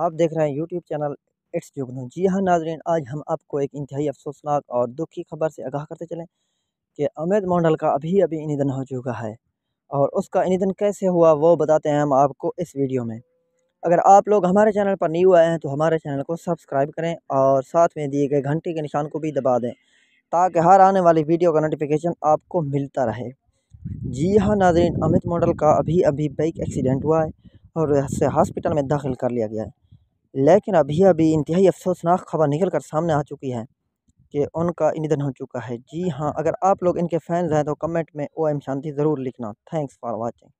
आप देख रहे हैं यूट्यूब चैनल इट्स जुगनू जी हाँ नाजरीन आज हम आपको एक इंतहाई अफसोसनाक और दुखी खबर से आगाह करते चलें कि अमित मंडल का अभी अभी निधन हो चुका है और उसका निधन कैसे हुआ वो बताते हैं हम आपको इस वीडियो में अगर आप लोग हमारे चैनल पर न्यू आए हैं तो हमारे चैनल को सब्सक्राइब करें और साथ में दिए गए घंटे के निशान को भी दबा दें ताकि हर आने वाली वीडियो का नोटिफिकेशन आपको मिलता रहे जी हाँ नाजरीन अमित मंडल का अभी अभी बाइक एक्सीडेंट हुआ है और हॉस्पिटल में दाखिल कर लिया गया है लेकिन अभी अभी इंतहाई अफसोसनाक खबर निकल कर सामने आ चुकी है कि उनका निधन हो चुका है जी हाँ अगर आप लोग इनके फैंस हैं तो कमेंट में ओ एम शांति ज़रूर लिखना थैंक्स फॉर वॉचिंग